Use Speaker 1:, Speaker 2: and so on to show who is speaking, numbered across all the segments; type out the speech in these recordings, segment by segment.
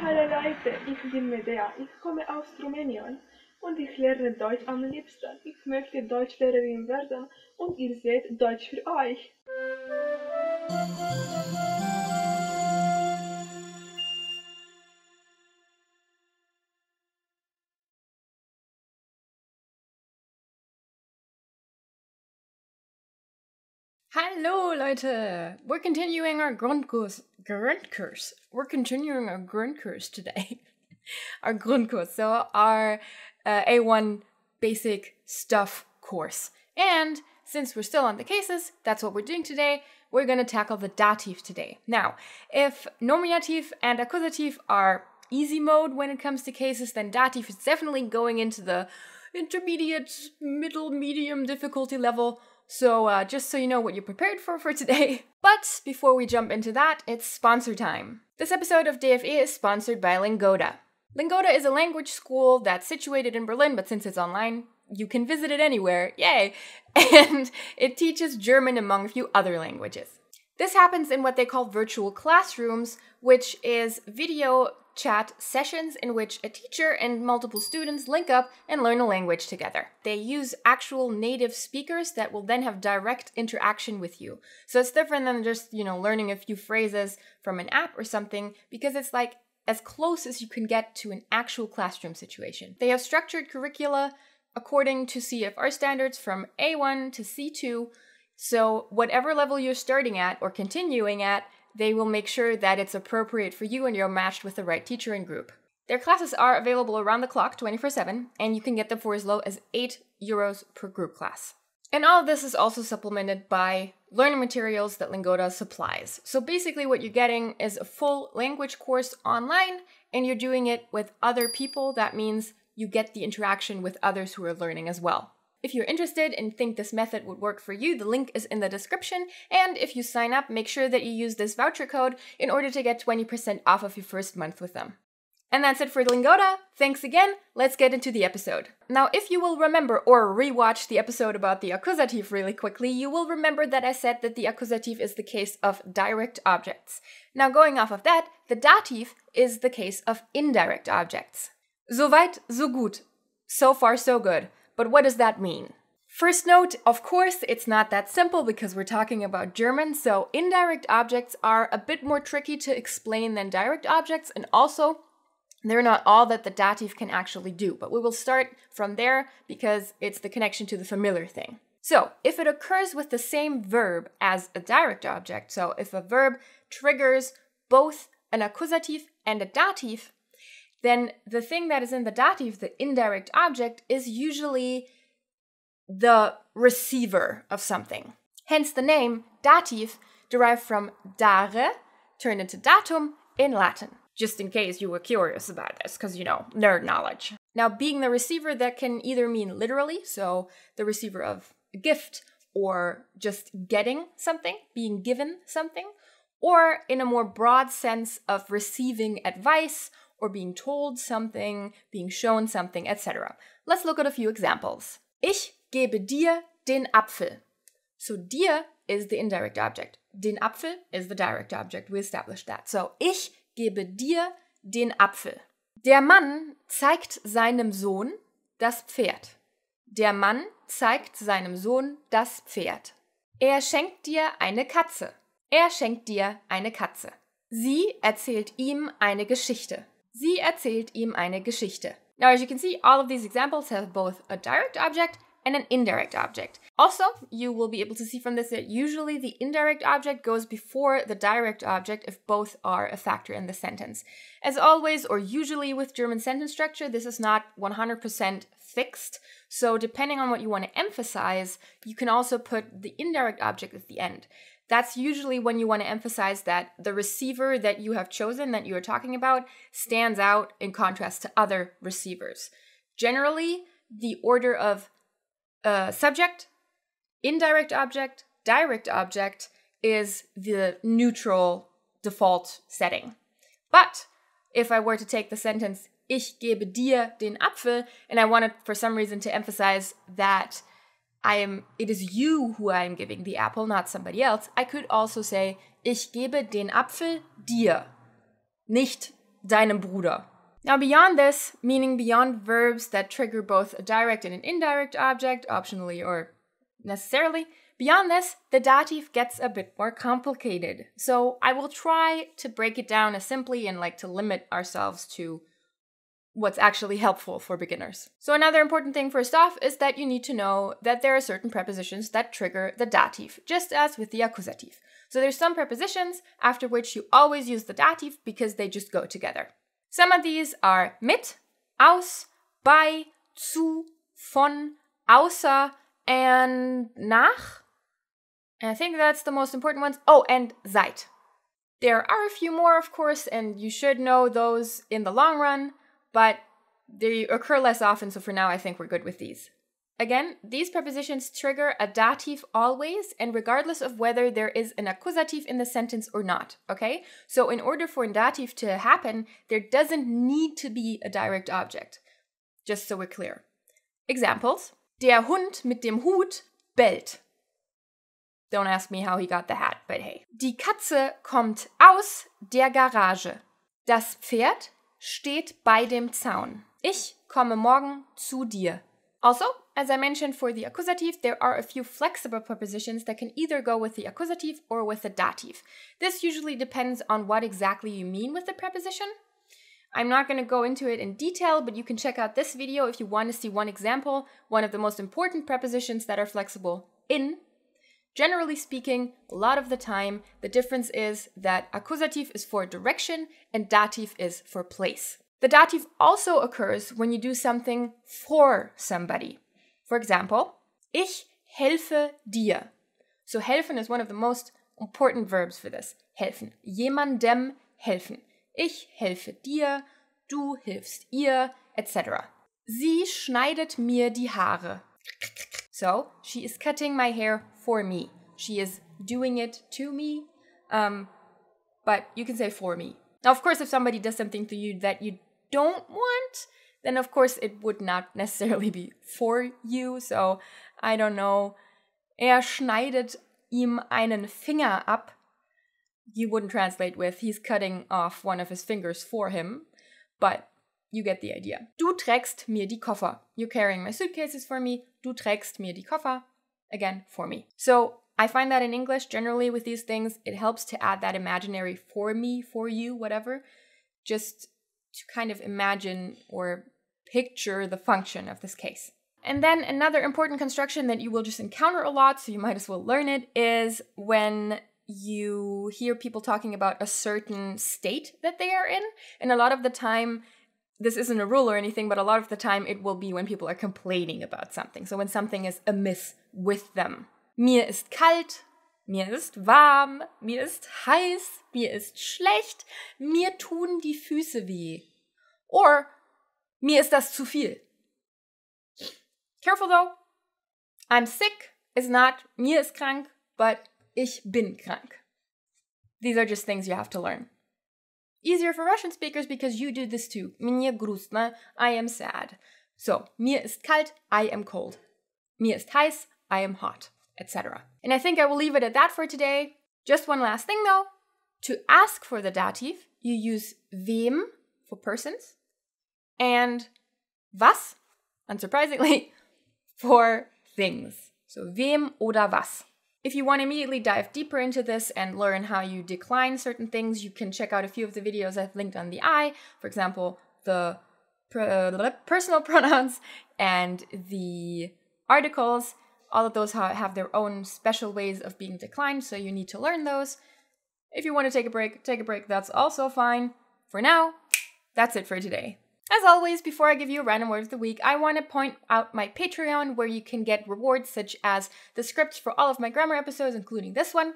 Speaker 1: Hallo Leute, ich bin Medea, ich komme aus Rumänien und ich lerne Deutsch am liebsten. Ich möchte Deutschlehrerin werden und ihr seht Deutsch für euch. Hello, Leute! We're continuing our Grundkurs. Grundkurs. We're continuing our Grundkurs today. our Grundkurs. So, our uh, A1 basic stuff course. And since we're still on the cases, that's what we're doing today. We're going to tackle the dative today. Now, if nominative and accusative are easy mode when it comes to cases, then dative is definitely going into the intermediate, middle, medium difficulty level so uh, just so you know what you're prepared for for today. But before we jump into that, it's sponsor time. This episode of DFE is sponsored by Lingoda. Lingoda is a language school that's situated in Berlin, but since it's online, you can visit it anywhere. Yay! And it teaches German among a few other languages. This happens in what they call virtual classrooms, which is video chat sessions in which a teacher and multiple students link up and learn a language together. They use actual native speakers that will then have direct interaction with you. So it's different than just, you know, learning a few phrases from an app or something because it's like as close as you can get to an actual classroom situation. They have structured curricula according to CFR standards from A1 to C2. So, whatever level you're starting at or continuing at, they will make sure that it's appropriate for you and you're matched with the right teacher and group. Their classes are available around the clock 24 7, and you can get them for as low as 8 euros per group class. And all of this is also supplemented by learning materials that Lingoda supplies. So basically, what you're getting is a full language course online, and you're doing it with other people. That means you get the interaction with others who are learning as well. If you're interested and think this method would work for you, the link is in the description. And if you sign up, make sure that you use this voucher code in order to get 20% off of your first month with them. And that's it for Lingoda. Thanks again. Let's get into the episode. Now, if you will remember or rewatch the episode about the accusative really quickly, you will remember that I said that the accusative is the case of direct objects. Now, going off of that, the dative is the case of indirect objects. So weit, so gut. So far, so good. But what does that mean? First note, of course, it's not that simple because we're talking about German, so indirect objects are a bit more tricky to explain than direct objects, and also they're not all that the dative can actually do, but we will start from there because it's the connection to the familiar thing. So, if it occurs with the same verb as a direct object, so if a verb triggers both an accusative and a dative, then the thing that is in the dative, the indirect object, is usually the receiver of something. Hence the name dative derived from dare, turned into datum in Latin. Just in case you were curious about this, because you know, nerd knowledge. Now, being the receiver, that can either mean literally, so the receiver of a gift, or just getting something, being given something, or in a more broad sense of receiving advice or being told something, being shown something, etc. Let's look at a few examples. Ich gebe dir den Apfel. So dir is the indirect object. Den Apfel is the direct object. We established that. So ich gebe dir den Apfel. Der Mann zeigt seinem Sohn das Pferd. Der Mann zeigt seinem Sohn das Pferd. Er schenkt dir eine Katze. Er schenkt dir eine Katze. Sie erzählt ihm eine Geschichte. Sie erzählt ihm eine Geschichte. Now, as you can see, all of these examples have both a direct object and an indirect object. Also, you will be able to see from this that usually the indirect object goes before the direct object if both are a factor in the sentence. As always, or usually with German sentence structure, this is not 100% fixed. So, depending on what you want to emphasize, you can also put the indirect object at the end that's usually when you want to emphasize that the receiver that you have chosen, that you are talking about, stands out in contrast to other receivers. Generally, the order of uh, subject, indirect object, direct object is the neutral default setting. But if I were to take the sentence, ich gebe dir den Apfel, and I wanted for some reason to emphasize that I am, it is you who I am giving the apple, not somebody else. I could also say, ich gebe den Apfel dir, nicht deinem Bruder. Now, beyond this, meaning beyond verbs that trigger both a direct and an indirect object, optionally or necessarily, beyond this, the dative gets a bit more complicated. So I will try to break it down as simply and like to limit ourselves to what's actually helpful for beginners. So another important thing first off is that you need to know that there are certain prepositions that trigger the dative, just as with the accusative. So there's some prepositions after which you always use the dative because they just go together. Some of these are mit, aus, bei, zu, von, außer, and nach. And I think that's the most important ones. Oh, and seit. There are a few more, of course, and you should know those in the long run but they occur less often, so for now I think we're good with these. Again, these prepositions trigger a dative always and regardless of whether there is an accusative in the sentence or not, okay? So in order for a dative to happen, there doesn't need to be a direct object, just so we're clear. Examples. Der Hund mit dem Hut bellt. Don't ask me how he got the hat, but hey. Die Katze kommt aus der Garage. Das Pferd steht bei dem Zaun. Ich komme morgen zu dir. Also, as I mentioned for the accusative, there are a few flexible prepositions that can either go with the accusative or with the dative. This usually depends on what exactly you mean with the preposition. I'm not going to go into it in detail, but you can check out this video if you want to see one example, one of the most important prepositions that are flexible in Generally speaking, a lot of the time, the difference is that accusative is for direction and dative is for place. The dative also occurs when you do something for somebody. For example, ich helfe dir. So helfen is one of the most important verbs for this. Helfen. Jemandem helfen. Ich helfe dir, du hilfst ihr, etc. Sie schneidet mir die Haare. So she is cutting my hair for me. She is doing it to me. Um, but you can say for me. Now, of course, if somebody does something to you that you don't want, then of course it would not necessarily be for you. So I don't know. Er schneidet ihm einen Finger ab. You wouldn't translate with he's cutting off one of his fingers for him, but you get the idea. Du trägst mir die Koffer. You're carrying my suitcases for me. Du trägst mir die Koffer. Again, for me. So I find that in English, generally with these things, it helps to add that imaginary for me, for you, whatever, just to kind of imagine or picture the function of this case. And then another important construction that you will just encounter a lot, so you might as well learn it, is when you hear people talking about a certain state that they are in. And a lot of the time, this isn't a rule or anything, but a lot of the time it will be when people are complaining about something. So when something is amiss with them. Mir ist kalt, mir ist warm, mir ist heiß, mir ist schlecht, mir tun die Füße weh. Or mir ist das zu viel. Careful though. I'm sick is not mir ist krank, but ich bin krank. These are just things you have to learn. Easier for Russian speakers because you do this too. Мне грустно, I am sad. So, mir ist kalt, I am cold. Mir ist heiß, I am hot, etc. And I think I will leave it at that for today. Just one last thing though. To ask for the dative, you use wem for persons and was, unsurprisingly, for things. So wem oder was. If you want to immediately dive deeper into this and learn how you decline certain things, you can check out a few of the videos I've linked on the i. For example, the uh, personal pronouns and the articles. All of those have their own special ways of being declined, so you need to learn those. If you want to take a break, take a break. That's also fine. For now, that's it for today. As always, before I give you a random word of the week, I want to point out my Patreon where you can get rewards such as the scripts for all of my grammar episodes, including this one.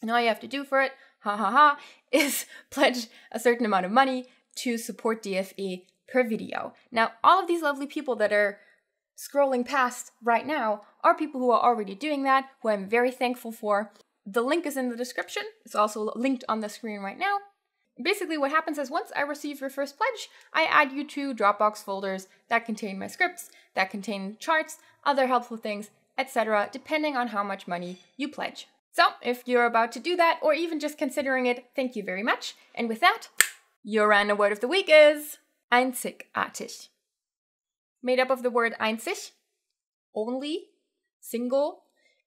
Speaker 1: And all you have to do for it, ha ha ha, is pledge a certain amount of money to support DFE per video. Now, all of these lovely people that are scrolling past right now are people who are already doing that, who I'm very thankful for. The link is in the description. It's also linked on the screen right now basically what happens is once I receive your first pledge, I add you to Dropbox folders that contain my scripts, that contain charts, other helpful things, etc., depending on how much money you pledge. So if you're about to do that or even just considering it, thank you very much. And with that, your random word of the week is einzigartig. Made up of the word einzig, only, single,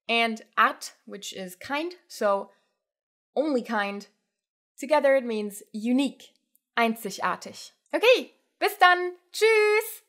Speaker 1: and art, which is kind, so only kind Together it means unique, einzigartig. Okay, bis dann. Tschüss.